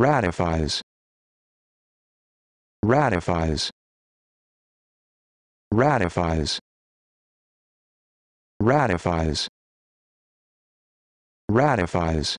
ratifies ratifies ratifies ratifies ratifies